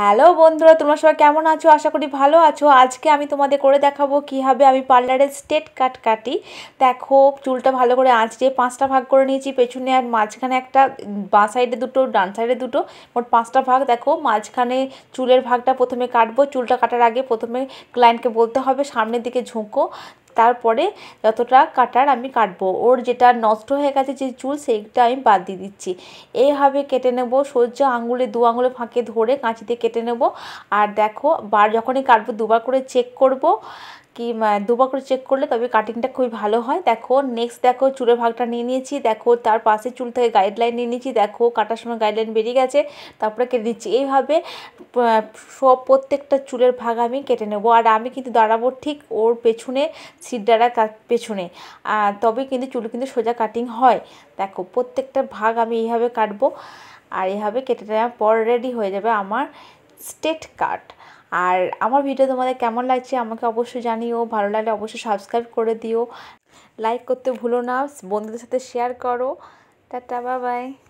hello বন্ধুরা তোমরা সবাই কেমন আছো আশা করি ভালো আছো আজকে আমি তোমাদের করে দেখাবো কীভাবে আমি পার্লারের স্টেট কাট কাটি দেখো চুলটা ভালো করে আঁচড়ে পাঁচটা ভাগ করে নিয়েছি পেছনে আর মাঝখানে একটা বাঁ সাইডে দুটো ডান সাইডে দুটো মোট পাঁচটা ভাগ দেখো মাঝখানে চুলের ভাগটা প্রথমে কাটবো চুলটা কাটার আগে প্রথমে ক্লায়েন্টকে বলতে হবে সামনের দিকে ঝুঁকো তারপরে যতটা কাটার আমি কাটবো ওর যেটা নষ্ট হয়ে গেছে যে চুল সেইটা আমি বাদ দিয়ে দিচ্ছি এইভাবে কেটে নেবো সহ্য আঙুলে দু আঙুলে ফাঁকে ধরে কাঁচিতে কেটে নেব আর দেখো বার যখনই কাটবো দুবার করে চেক করব কি দুবার করে চেক করলে তবে কাটিংটা খুবই ভালো হয় দেখো নেক্সট দেখো চুলের ভাগটা নিয়ে নিয়েছি দেখো তার পাশে চুল থেকে গাইডলাইন নিয়ে নিয়েছি দেখো কাটার সময় গাইডলাইন বেরিয়ে গেছে তারপরে কেটে দিচ্ছি এইভাবে সব প্রত্যেকটা চুলের ভাগ আমি কেটে নেবো আর আমি কিন্তু দাঁড়াবো ঠিক ওর পেছনে সিডারা পেছনে তবে কিন্তু চুল কিন্তু সোজা কাটিং হয় দেখো প্রত্যেকটা ভাগ আমি এইভাবে কাটবো আর এইভাবে কেটে নেওয়ার পর রেডি হয়ে যাবে আমার স্টেট কাট আর আমার ভিডিও তোমাদের কেমন লাগছে আমাকে অবশ্যই জানিও ভালো লাগলে অবশ্যই সাবস্ক্রাইব করে দিও লাইক করতে ভুলো না বন্ধুদের সাথে শেয়ার করো টাটা বাবাই